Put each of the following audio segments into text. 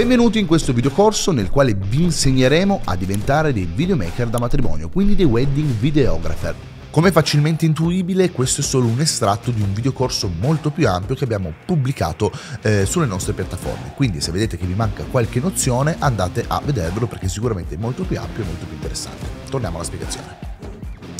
Benvenuti in questo videocorso nel quale vi insegneremo a diventare dei videomaker da matrimonio, quindi dei wedding videographer. Come facilmente intuibile, questo è solo un estratto di un videocorso molto più ampio che abbiamo pubblicato eh, sulle nostre piattaforme. Quindi se vedete che vi manca qualche nozione, andate a vedervelo perché è sicuramente molto più ampio e molto più interessante. Torniamo alla spiegazione.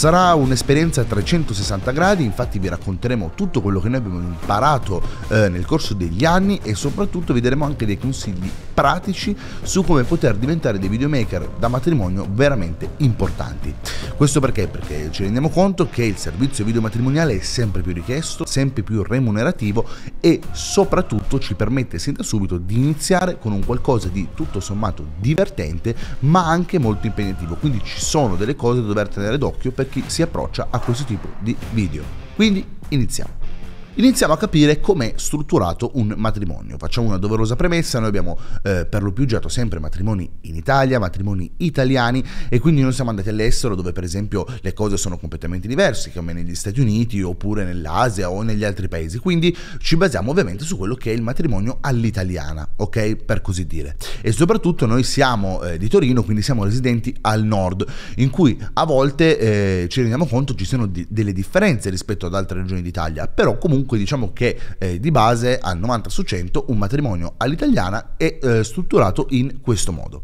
Sarà un'esperienza a 360 gradi, infatti vi racconteremo tutto quello che noi abbiamo imparato eh, nel corso degli anni e soprattutto vi daremo anche dei consigli pratici su come poter diventare dei videomaker da matrimonio veramente importanti. Questo perché? Perché ci rendiamo conto che il servizio video matrimoniale è sempre più richiesto, sempre più remunerativo e soprattutto ci permette sin da subito di iniziare con un qualcosa di tutto sommato divertente ma anche molto impegnativo. Quindi ci sono delle cose da dover tenere d'occhio perché chi si approccia a questo tipo di video. Quindi iniziamo iniziamo a capire com'è strutturato un matrimonio. Facciamo una doverosa premessa, noi abbiamo eh, per lo più girato sempre matrimoni in Italia, matrimoni italiani e quindi non siamo andati all'estero dove per esempio le cose sono completamente diverse, come negli Stati Uniti oppure nell'Asia o negli altri paesi. Quindi ci basiamo ovviamente su quello che è il matrimonio all'italiana, ok? Per così dire. E soprattutto noi siamo eh, di Torino, quindi siamo residenti al nord, in cui a volte eh, ci rendiamo conto ci siano di, delle differenze rispetto ad altre regioni d'Italia, però comunque Dunque diciamo che eh, di base al 90 su 100 un matrimonio all'italiana è eh, strutturato in questo modo.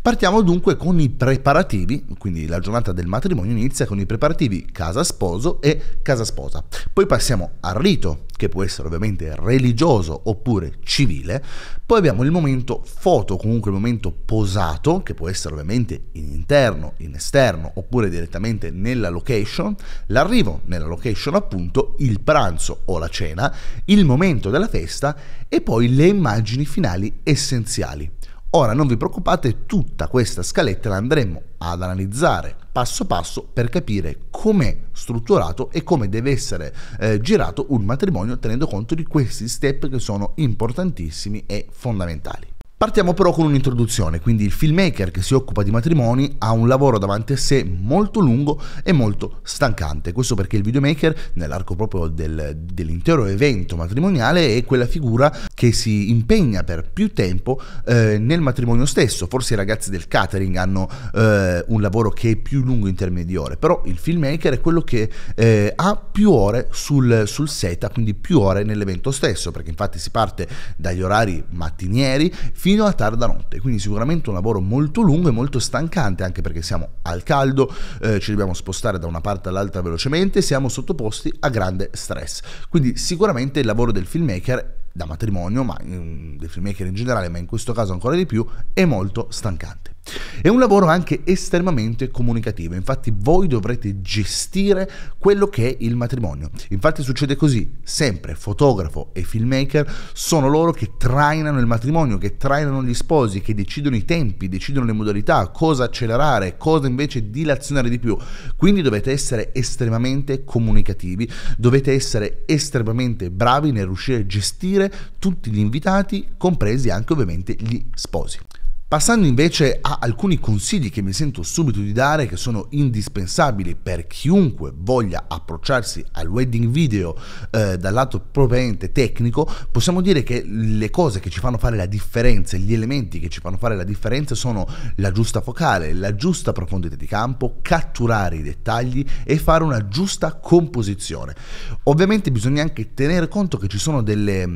Partiamo dunque con i preparativi, quindi la giornata del matrimonio inizia con i preparativi casa sposo e casa sposa. Poi passiamo al rito che può essere ovviamente religioso oppure civile, poi abbiamo il momento foto, comunque il momento posato, che può essere ovviamente in interno, in esterno oppure direttamente nella location, l'arrivo nella location appunto, il pranzo o la cena, il momento della festa e poi le immagini finali essenziali. Ora non vi preoccupate, tutta questa scaletta la andremo ad analizzare passo passo per capire com'è strutturato e come deve essere eh, girato un matrimonio tenendo conto di questi step che sono importantissimi e fondamentali. Partiamo però con un'introduzione, quindi il filmmaker che si occupa di matrimoni ha un lavoro davanti a sé molto lungo e molto stancante, questo perché il videomaker nell'arco proprio del, dell'intero evento matrimoniale è quella figura che si impegna per più tempo eh, nel matrimonio stesso, forse i ragazzi del catering hanno eh, un lavoro che è più lungo in termini di ore, però il filmmaker è quello che eh, ha più ore sul, sul set, quindi più ore nell'evento stesso, perché infatti si parte dagli orari mattinieri fino a tarda notte, quindi sicuramente un lavoro molto lungo e molto stancante anche perché siamo al caldo, eh, ci dobbiamo spostare da una parte all'altra velocemente, siamo sottoposti a grande stress. Quindi sicuramente il lavoro del filmmaker da matrimonio, ma mm, del filmmaker in generale, ma in questo caso ancora di più, è molto stancante. È un lavoro anche estremamente comunicativo, infatti voi dovrete gestire quello che è il matrimonio. Infatti succede così, sempre fotografo e filmmaker sono loro che trainano il matrimonio, che trainano gli sposi, che decidono i tempi, decidono le modalità, cosa accelerare, cosa invece dilazionare di più. Quindi dovete essere estremamente comunicativi, dovete essere estremamente bravi nel riuscire a gestire tutti gli invitati, compresi anche ovviamente gli sposi. Passando invece a alcuni consigli che mi sento subito di dare, che sono indispensabili per chiunque voglia approcciarsi al wedding video eh, dal lato propriamente tecnico, possiamo dire che le cose che ci fanno fare la differenza, gli elementi che ci fanno fare la differenza sono la giusta focale, la giusta profondità di campo, catturare i dettagli e fare una giusta composizione. Ovviamente bisogna anche tenere conto che ci sono delle,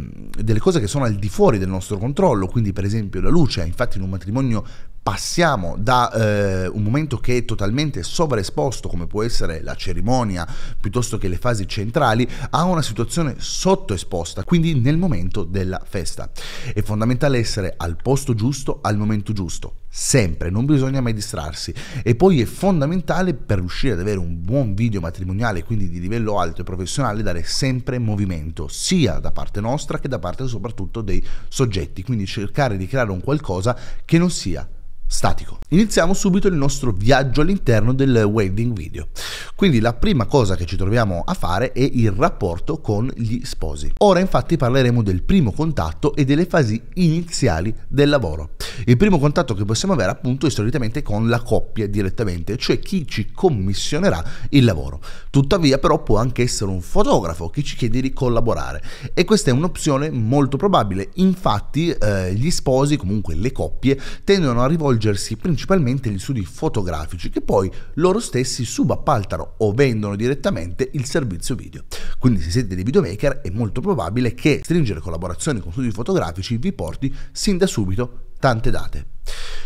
delle cose che sono al di fuori del nostro controllo, quindi per esempio la luce, infatti in un matrimonio passiamo da eh, un momento che è totalmente sovraesposto come può essere la cerimonia piuttosto che le fasi centrali a una situazione sottoesposta quindi nel momento della festa è fondamentale essere al posto giusto al momento giusto sempre, non bisogna mai distrarsi e poi è fondamentale per riuscire ad avere un buon video matrimoniale, quindi di livello alto e professionale, dare sempre movimento, sia da parte nostra che da parte soprattutto dei soggetti, quindi cercare di creare un qualcosa che non sia statico. Iniziamo subito il nostro viaggio all'interno del wedding video. Quindi la prima cosa che ci troviamo a fare è il rapporto con gli sposi. Ora infatti parleremo del primo contatto e delle fasi iniziali del lavoro. Il primo contatto che possiamo avere appunto è solitamente con la coppia direttamente, cioè chi ci commissionerà il lavoro. Tuttavia però può anche essere un fotografo che ci chiede di collaborare e questa è un'opzione molto probabile. Infatti eh, gli sposi, comunque le coppie, tendono a rivolgersi principalmente agli studi fotografici che poi loro stessi subappaltano o vendono direttamente il servizio video. Quindi se siete dei videomaker è molto probabile che stringere collaborazioni con studi fotografici vi porti sin da subito tante date.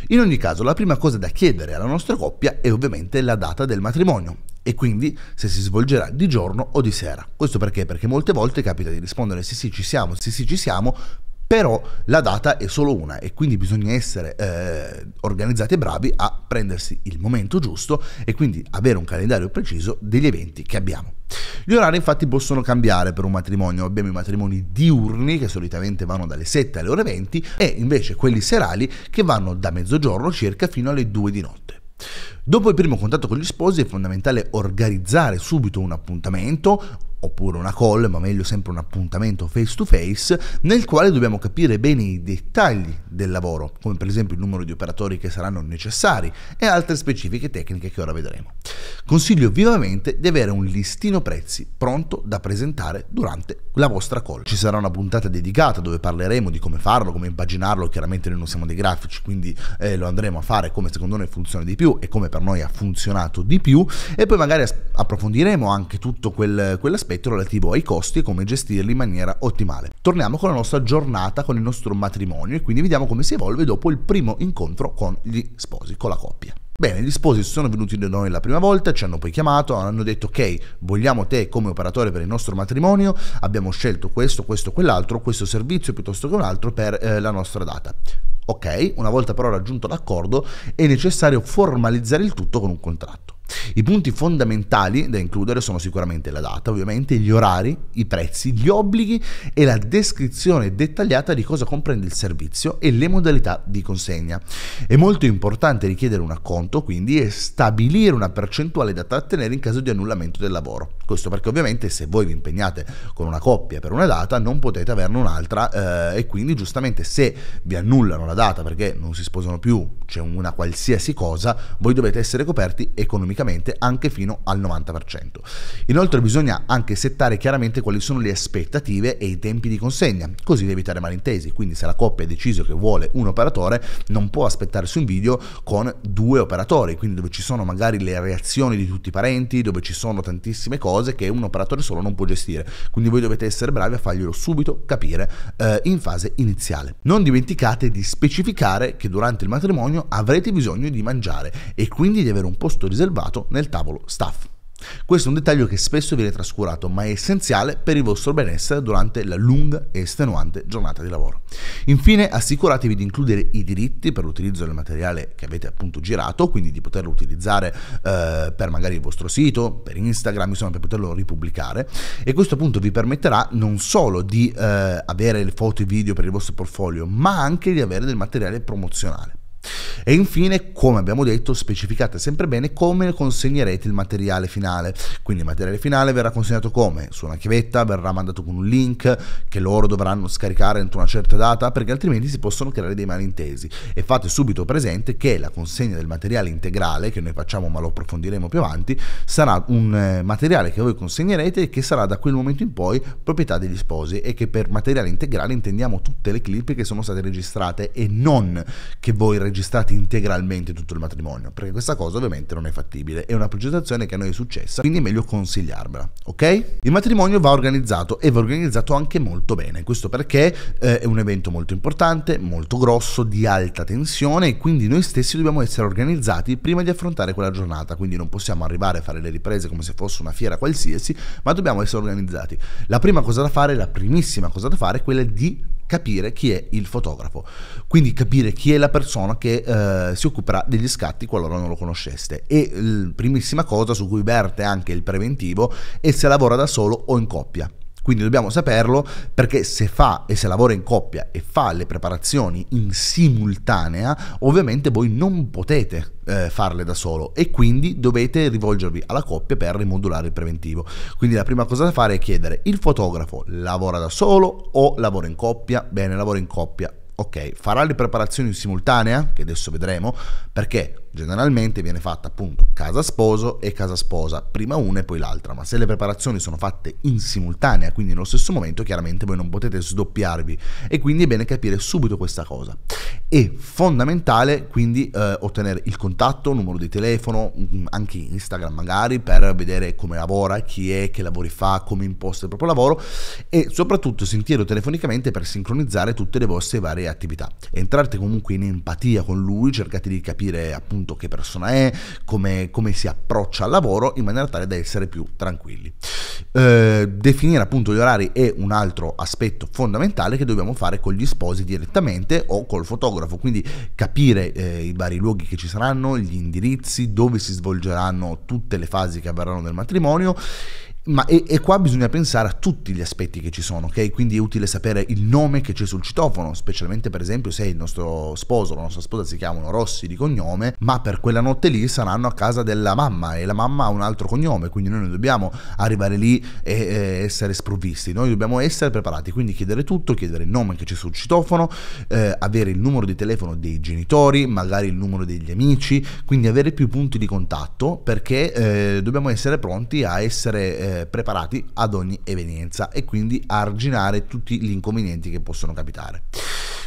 In ogni caso, la prima cosa da chiedere alla nostra coppia è ovviamente la data del matrimonio e quindi se si svolgerà di giorno o di sera. Questo perché? Perché molte volte capita di rispondere sì sì ci siamo, sì sì ci siamo, però la data è solo una e quindi bisogna essere eh, organizzati e bravi a prendersi il momento giusto e quindi avere un calendario preciso degli eventi che abbiamo. Gli orari infatti possono cambiare per un matrimonio, abbiamo i matrimoni diurni che solitamente vanno dalle 7 alle ore 20 e invece quelli serali che vanno da mezzogiorno circa fino alle 2 di notte. Dopo il primo contatto con gli sposi è fondamentale organizzare subito un appuntamento oppure una call, ma meglio sempre un appuntamento face to face, nel quale dobbiamo capire bene i dettagli del lavoro, come per esempio il numero di operatori che saranno necessari e altre specifiche tecniche che ora vedremo. Consiglio vivamente di avere un listino prezzi pronto da presentare durante la vostra call. Ci sarà una puntata dedicata dove parleremo di come farlo, come impaginarlo, chiaramente noi non siamo dei grafici, quindi eh, lo andremo a fare come secondo noi funziona di più e come per noi ha funzionato di più e poi magari approfondiremo anche tutto quel, quell'aspetto ripeto, relativo ai costi e come gestirli in maniera ottimale. Torniamo con la nostra giornata, con il nostro matrimonio e quindi vediamo come si evolve dopo il primo incontro con gli sposi, con la coppia. Bene, gli sposi sono venuti da noi la prima volta, ci hanno poi chiamato, hanno detto ok, vogliamo te come operatore per il nostro matrimonio, abbiamo scelto questo, questo, quell'altro, questo servizio piuttosto che un altro per eh, la nostra data. Ok, una volta però raggiunto l'accordo è necessario formalizzare il tutto con un contratto. I punti fondamentali da includere sono sicuramente la data, ovviamente, gli orari, i prezzi, gli obblighi e la descrizione dettagliata di cosa comprende il servizio e le modalità di consegna. È molto importante richiedere un acconto, quindi, e stabilire una percentuale da trattenere in caso di annullamento del lavoro. Questo perché ovviamente se voi vi impegnate con una coppia per una data non potete averne un'altra eh, e quindi giustamente se vi annullano la data perché non si sposano più, c'è una qualsiasi cosa, voi dovete essere coperti economicamente anche fino al 90%. Inoltre bisogna anche settare chiaramente quali sono le aspettative e i tempi di consegna, così da evitare malintesi. Quindi se la coppia ha deciso che vuole un operatore, non può aspettarsi un video con due operatori, quindi dove ci sono magari le reazioni di tutti i parenti, dove ci sono tantissime cose cose che un operatore solo non può gestire. Quindi voi dovete essere bravi a farglielo subito capire eh, in fase iniziale. Non dimenticate di specificare che durante il matrimonio avrete bisogno di mangiare e quindi di avere un posto riservato nel tavolo staff. Questo è un dettaglio che spesso viene trascurato, ma è essenziale per il vostro benessere durante la lunga e estenuante giornata di lavoro. Infine, assicuratevi di includere i diritti per l'utilizzo del materiale che avete appunto girato, quindi di poterlo utilizzare eh, per magari il vostro sito, per Instagram, insomma, per poterlo ripubblicare. E questo appunto vi permetterà non solo di eh, avere le foto e video per il vostro portfolio, ma anche di avere del materiale promozionale. E infine, come abbiamo detto, specificate sempre bene come consegnerete il materiale finale. Quindi il materiale finale verrà consegnato come? Su una chiavetta, verrà mandato con un link che loro dovranno scaricare entro una certa data perché altrimenti si possono creare dei malintesi. E fate subito presente che la consegna del materiale integrale, che noi facciamo ma lo approfondiremo più avanti, sarà un eh, materiale che voi consegnerete e che sarà da quel momento in poi proprietà degli sposi e che per materiale integrale intendiamo tutte le clip che sono state registrate e non che voi registrate registrati integralmente tutto il matrimonio, perché questa cosa ovviamente non è fattibile, è una progettazione che a noi è successa, quindi è meglio consigliarmela, ok? Il matrimonio va organizzato e va organizzato anche molto bene, questo perché eh, è un evento molto importante, molto grosso, di alta tensione e quindi noi stessi dobbiamo essere organizzati prima di affrontare quella giornata, quindi non possiamo arrivare a fare le riprese come se fosse una fiera qualsiasi, ma dobbiamo essere organizzati. La prima cosa da fare, la primissima cosa da fare è quella di capire chi è il fotografo, quindi capire chi è la persona che eh, si occuperà degli scatti qualora non lo conosceste. E la primissima cosa su cui verte anche il preventivo è se lavora da solo o in coppia. Quindi dobbiamo saperlo perché se fa e se lavora in coppia e fa le preparazioni in simultanea, ovviamente voi non potete eh, farle da solo e quindi dovete rivolgervi alla coppia per rimodulare il preventivo. Quindi la prima cosa da fare è chiedere il fotografo lavora da solo o lavora in coppia? Bene, lavora in coppia. Ok, farà le preparazioni in simultanea, che adesso vedremo, perché Generalmente viene fatta appunto casa sposo e casa sposa, prima una e poi l'altra, ma se le preparazioni sono fatte in simultanea, quindi nello stesso momento, chiaramente voi non potete sdoppiarvi e quindi è bene capire subito questa cosa. È fondamentale quindi eh, ottenere il contatto, numero di telefono, mm, anche Instagram magari per vedere come lavora, chi è, che lavori fa, come imposta il proprio lavoro e soprattutto sentirlo telefonicamente per sincronizzare tutte le vostre varie attività. Entrate comunque in empatia con lui, cercate di capire appunto appunto che persona è, come, come si approccia al lavoro, in maniera tale da essere più tranquilli. Eh, definire appunto gli orari è un altro aspetto fondamentale che dobbiamo fare con gli sposi direttamente o col fotografo, quindi capire eh, i vari luoghi che ci saranno, gli indirizzi, dove si svolgeranno tutte le fasi che avverranno nel matrimonio ma e, e, qua bisogna pensare a tutti gli aspetti che ci sono, ok? Quindi è utile sapere il nome che c'è sul citofono, specialmente per esempio se il nostro sposo la nostra sposa si chiamano Rossi di cognome, ma per quella notte lì saranno a casa della mamma e la mamma ha un altro cognome, quindi noi non dobbiamo arrivare lì e, e essere sprovvisti, noi dobbiamo essere preparati, quindi chiedere tutto, chiedere il nome che c'è sul citofono, eh, avere il numero di telefono dei genitori, magari il numero degli amici, quindi avere più punti di contatto perché eh, dobbiamo essere pronti a essere... Eh, eh, preparati ad ogni evenienza e quindi arginare tutti gli inconvenienti che possono capitare.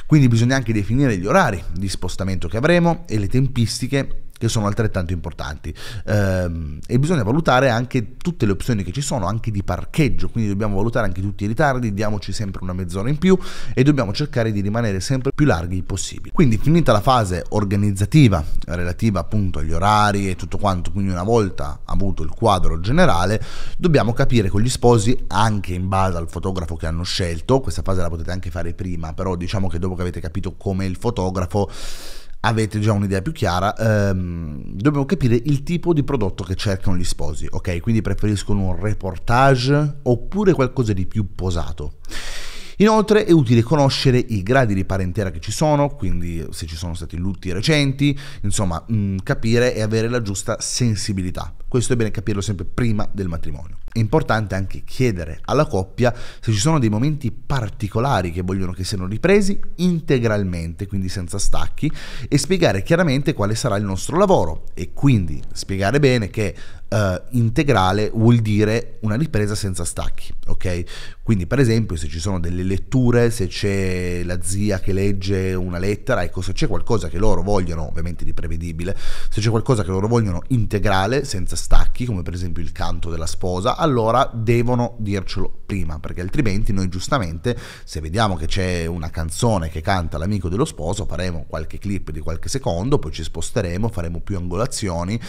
Quindi bisogna anche definire gli orari di spostamento che avremo e le tempistiche che sono altrettanto importanti ehm, e bisogna valutare anche tutte le opzioni che ci sono anche di parcheggio quindi dobbiamo valutare anche tutti i ritardi diamoci sempre una mezz'ora in più e dobbiamo cercare di rimanere sempre più larghi possibile quindi finita la fase organizzativa relativa appunto agli orari e tutto quanto quindi una volta avuto il quadro generale dobbiamo capire con gli sposi anche in base al fotografo che hanno scelto questa fase la potete anche fare prima però diciamo che dopo che avete capito come il fotografo avete già un'idea più chiara, ehm, dobbiamo capire il tipo di prodotto che cercano gli sposi, ok? Quindi preferiscono un reportage oppure qualcosa di più posato. Inoltre è utile conoscere i gradi di parentela che ci sono, quindi se ci sono stati lutti recenti, insomma mh, mm, capire e avere la giusta sensibilità. Questo è bene capirlo sempre prima del matrimonio. È importante anche chiedere alla coppia se ci sono dei momenti particolari che vogliono che siano ripresi integralmente, quindi senza stacchi, e spiegare chiaramente quale sarà il nostro lavoro e quindi spiegare bene che eh, integrale vuol dire una ripresa senza stacchi, ok? Quindi per esempio se ci sono delle letture, se c'è la zia che legge una lettera, ecco se c'è qualcosa che loro vogliono, ovviamente di prevedibile, se c'è qualcosa che loro vogliono integrale, senza stacchi, come per esempio il canto della sposa, allora devono dircelo prima, perché altrimenti noi giustamente se vediamo che c'è una canzone che canta l'amico dello sposo, faremo qualche clip di qualche secondo, poi ci sposteremo, faremo più angolazioni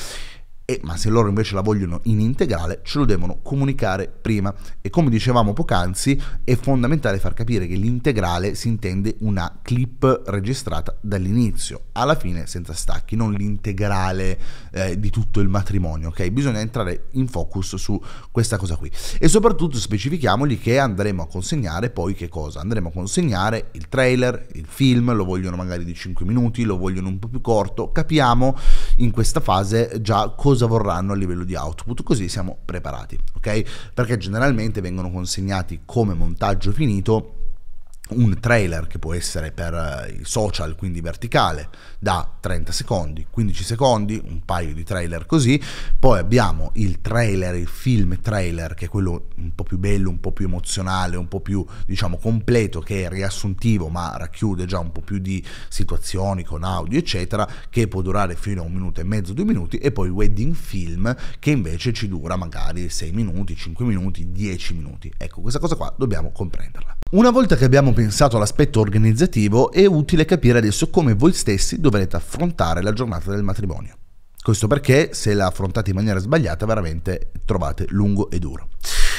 e, ma se loro invece la vogliono in integrale ce lo devono comunicare prima. E come dicevamo poc'anzi è fondamentale far capire che l'integrale si intende una clip registrata dall'inizio alla fine senza stacchi, non l'integrale eh, di tutto il matrimonio, ok? Bisogna entrare in focus su questa cosa qui. E soprattutto specifichiamogli che andremo a consegnare poi che cosa? Andremo a consegnare il trailer, il film, lo vogliono magari di 5 minuti, lo vogliono un po' più corto, capiamo in questa fase già cosa cosa vorranno a livello di output, così siamo preparati, ok? Perché generalmente vengono consegnati come montaggio finito un trailer che può essere per eh, i social, quindi verticale, da 30 secondi, 15 secondi, un paio di trailer così, poi abbiamo il trailer, il film trailer, che è quello un po' più bello, un po' più emozionale, un po' più diciamo completo, che è riassuntivo ma racchiude già un po' più di situazioni con audio eccetera, che può durare fino a un minuto e mezzo, due minuti, e poi il wedding film che invece ci dura magari 6 minuti, 5 minuti, 10 minuti. Ecco, questa cosa qua dobbiamo comprenderla. Una volta che abbiamo pensato all'aspetto organizzativo, è utile capire adesso come voi stessi dovrete affrontare la giornata del matrimonio. Questo perché se la affrontate in maniera sbagliata veramente trovate lungo e duro.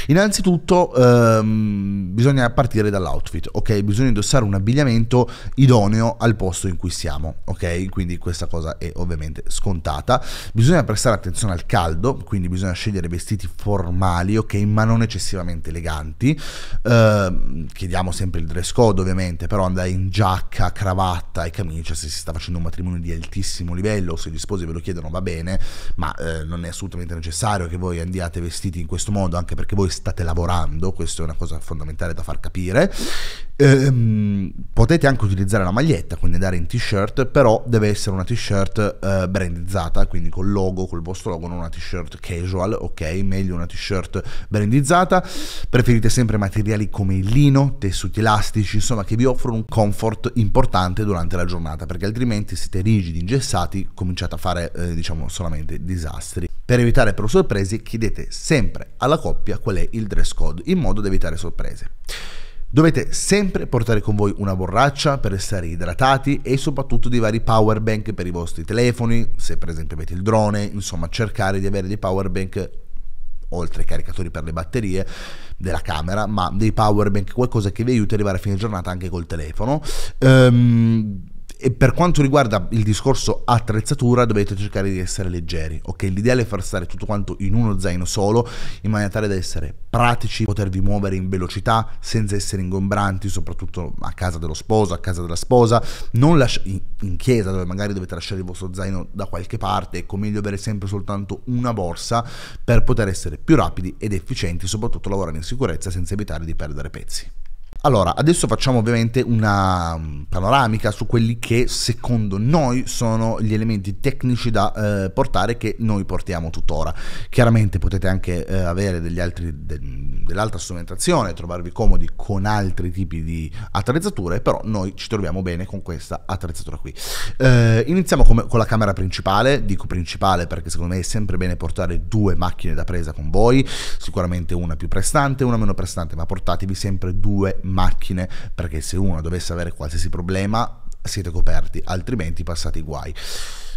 Innanzitutto ehm, bisogna partire dall'outfit, ok? Bisogna indossare un abbigliamento idoneo al posto in cui siamo, ok? Quindi questa cosa è ovviamente scontata. Bisogna prestare attenzione al caldo, quindi bisogna scegliere vestiti formali, ok? Ma non eccessivamente eleganti. Ehm, chiediamo sempre il dress code ovviamente, però andare in giacca, cravatta e camicia se si sta facendo un matrimonio di altissimo livello o se gli sposi ve lo chiedono va bene, ma eh, non è assolutamente necessario che voi andiate vestiti in questo modo, anche perché voi state lavorando, questa è una cosa fondamentale da far capire. Eh, potete anche utilizzare la maglietta, quindi andare in t-shirt, però deve essere una t-shirt eh, brandizzata, quindi col logo, col vostro logo, non una t-shirt casual, ok? Meglio una t-shirt brandizzata. Preferite sempre materiali come il lino, tessuti elastici, insomma, che vi offrono un comfort importante durante la giornata, perché altrimenti siete rigidi, ingessati, cominciate a fare eh, diciamo solamente disastri. Per evitare però sorprese chiedete sempre alla coppia qual è il dress code in modo da evitare sorprese. Dovete sempre portare con voi una borraccia per restare idratati e soprattutto dei vari power bank per i vostri telefoni, se per esempio avete il drone, insomma cercare di avere dei power bank oltre ai caricatori per le batterie della camera, ma dei power bank, qualcosa che vi aiuti ad arrivare a fine giornata anche col telefono. Ehm, e per quanto riguarda il discorso attrezzatura, dovete cercare di essere leggeri, ok? L'ideale è far stare tutto quanto in uno zaino solo, in maniera tale da essere pratici, potervi muovere in velocità senza essere ingombranti, soprattutto a casa dello sposo, a casa della sposa, non lasci- in, chiesa dove magari dovete lasciare il vostro zaino da qualche parte, ecco, meglio avere sempre soltanto una borsa per poter essere più rapidi ed efficienti, soprattutto lavorare in sicurezza senza evitare di perdere pezzi. Allora, adesso facciamo ovviamente una mm, panoramica su quelli che secondo noi sono gli elementi tecnici da eh, portare che noi portiamo tuttora. Chiaramente potete anche eh, avere de, dell'altra strumentazione, trovarvi comodi con altri tipi di attrezzature, però noi ci troviamo bene con questa attrezzatura qui. Eh, iniziamo con, con la camera principale, dico principale perché secondo me è sempre bene portare due macchine da presa con voi, sicuramente una più prestante una meno prestante, ma portatevi sempre due macchine macchine, perché se uno dovesse avere qualsiasi problema siete coperti, altrimenti passate i guai.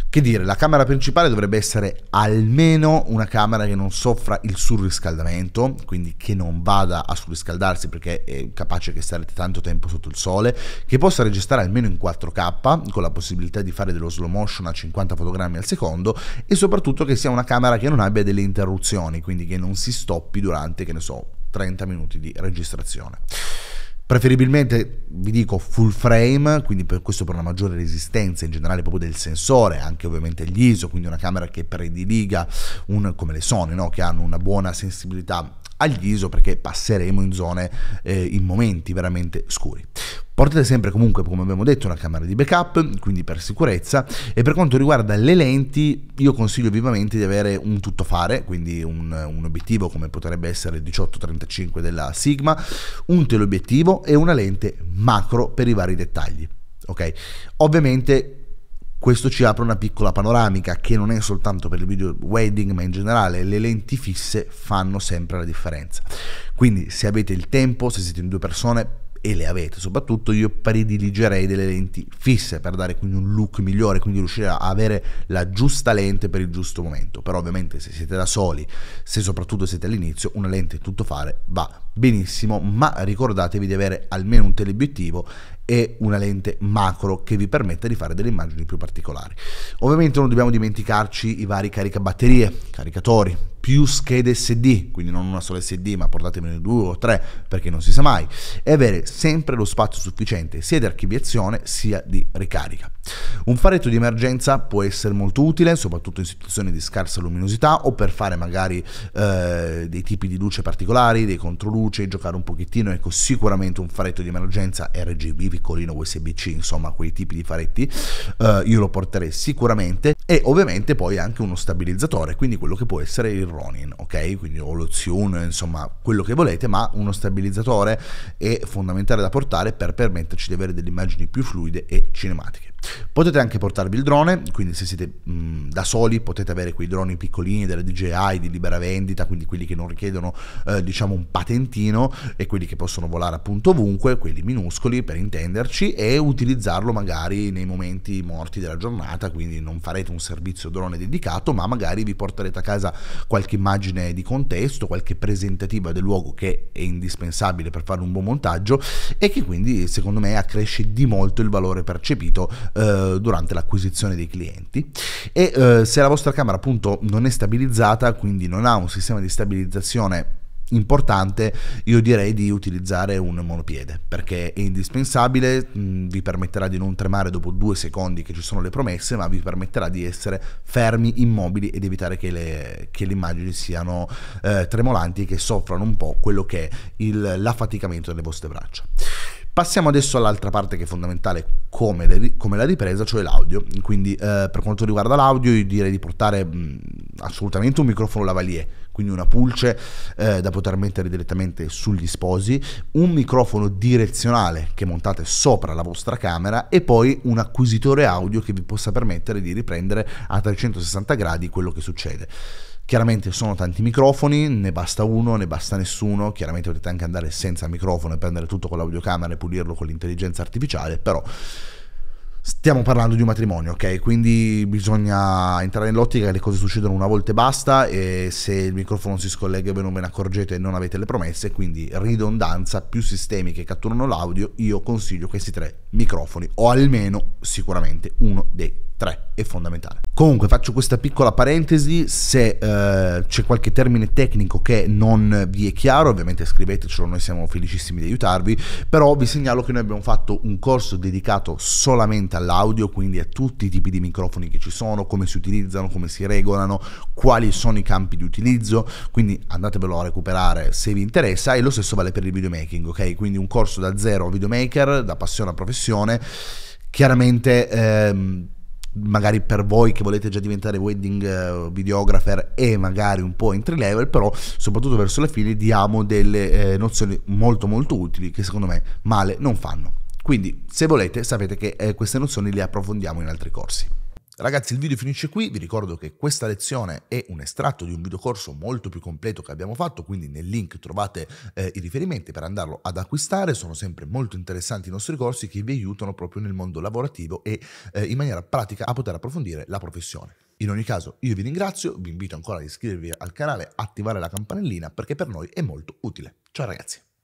Che dire, la camera principale dovrebbe essere almeno una camera che non soffra il surriscaldamento, quindi che non vada a surriscaldarsi perché è capace che starete tanto tempo sotto il sole, che possa registrare almeno in 4K con la possibilità di fare dello slow motion a 50 fotogrammi al secondo e soprattutto che sia una camera che non abbia delle interruzioni, quindi che non si stoppi durante, che ne so, 30 minuti di registrazione. Preferibilmente vi dico full frame, quindi per questo per una maggiore resistenza in generale proprio del sensore, anche ovviamente gli ISO, quindi una camera che prediliga un, come le Sony, no? che hanno una buona sensibilità agli ISO perché passeremo in zone, eh, in momenti veramente scuri. Portate sempre comunque, come abbiamo detto, una camera di backup, quindi per sicurezza. E per quanto riguarda le lenti, io consiglio vivamente di avere un tuttofare, quindi un, un obiettivo come potrebbe essere il 1835 della Sigma, un teleobiettivo e una lente macro per i vari dettagli. Ok, ovviamente questo ci apre una piccola panoramica che non è soltanto per il video wedding ma in generale le lenti fisse fanno sempre la differenza. Quindi se avete il tempo, se siete in due persone e le avete soprattutto io prediligerei delle lenti fisse per dare quindi un look migliore quindi riuscire a avere la giusta lente per il giusto momento però ovviamente se siete da soli se soprattutto siete all'inizio una lente tutto fare va benissimo ma ricordatevi di avere almeno un teleobiettivo e una lente macro che vi permette di fare delle immagini più particolari. Ovviamente non dobbiamo dimenticarci i vari caricabatterie, caricatori, più schede SD, quindi non una sola SD, ma portatemene due o tre perché non si sa mai, e avere sempre lo spazio sufficiente sia di archiviazione sia di ricarica. Un faretto di emergenza può essere molto utile, soprattutto in situazioni di scarsa luminosità o per fare magari eh, dei tipi di luce particolari, dei controluce, giocare un pochettino, ecco sicuramente un faretto di emergenza RGB, piccolino USB-C, insomma quei tipi di faretti, eh, io lo porterei sicuramente e ovviamente poi anche uno stabilizzatore, quindi quello che può essere il Ronin, ok? Quindi o lo Zune, insomma quello che volete, ma uno stabilizzatore è fondamentale da portare per permetterci di avere delle immagini più fluide e cinematiche. Potete anche portarvi il drone, quindi se siete mh, da soli potete avere quei droni piccolini della DJI di libera vendita, quindi quelli che non richiedono eh, diciamo un patentino e quelli che possono volare appunto ovunque, quelli minuscoli per intenderci e utilizzarlo magari nei momenti morti della giornata, quindi non farete un servizio drone dedicato, ma magari vi porterete a casa qualche immagine di contesto, qualche presentativa del luogo che è indispensabile per fare un buon montaggio e che quindi secondo me accresce di molto il valore percepito eh, durante l'acquisizione dei clienti e eh, se la vostra camera appunto non è stabilizzata, quindi non ha un sistema di stabilizzazione importante io direi di utilizzare un monopiede perché è indispensabile mh, mm, vi permetterà di non tremare dopo due secondi che ci sono le promesse ma vi permetterà di essere fermi immobili ed evitare che le, che le immagini siano eh, tremolanti e che soffrano un po' quello che è l'affaticamento delle vostre braccia Passiamo adesso all'altra parte che è fondamentale come, le, come la ripresa, cioè l'audio. Quindi eh, per quanto riguarda l'audio io direi di portare mh, assolutamente un microfono lavalier, quindi una pulce eh, da poter mettere direttamente sugli sposi, un microfono direzionale che montate sopra la vostra camera e poi un acquisitore audio che vi possa permettere di riprendere a 360 gradi quello che succede. Chiaramente sono tanti microfoni, ne basta uno, ne basta nessuno, chiaramente potete anche andare senza microfono e prendere tutto con l'audiocamera e pulirlo con l'intelligenza artificiale, però stiamo parlando di un matrimonio, ok? Quindi bisogna entrare nell'ottica che le cose succedono una volta e basta e se il microfono si scollega e voi non ve ne accorgete non avete le promesse, quindi ridondanza, più sistemi che catturano l'audio, io consiglio questi tre microfoni o almeno sicuramente uno dei 3 è fondamentale. Comunque faccio questa piccola parentesi, se eh, c'è qualche termine tecnico che non vi è chiaro, ovviamente scrivetecelo, noi siamo felicissimi di aiutarvi, però vi segnalo che noi abbiamo fatto un corso dedicato solamente all'audio, quindi a tutti i tipi di microfoni che ci sono, come si utilizzano, come si regolano, quali sono i campi di utilizzo, quindi andatevelo a recuperare se vi interessa e lo stesso vale per il videomaking, ok? Quindi un corso da zero a videomaker, da passione a professione, chiaramente... Ehm, magari per voi che volete già diventare wedding eh, videographer e magari un po' entry level, però soprattutto verso la fine diamo delle eh, nozioni molto molto utili che secondo me male non fanno. Quindi se volete sapete che eh, queste nozioni le approfondiamo in altri corsi. Ragazzi il video finisce qui, vi ricordo che questa lezione è un estratto di un videocorso molto più completo che abbiamo fatto, quindi nel link trovate eh, i riferimenti per andarlo ad acquistare, sono sempre molto interessanti i nostri corsi che vi aiutano proprio nel mondo lavorativo e eh, in maniera pratica a poter approfondire la professione. In ogni caso io vi ringrazio, vi invito ancora ad iscrivervi al canale, attivare la campanellina perché per noi è molto utile. Ciao ragazzi!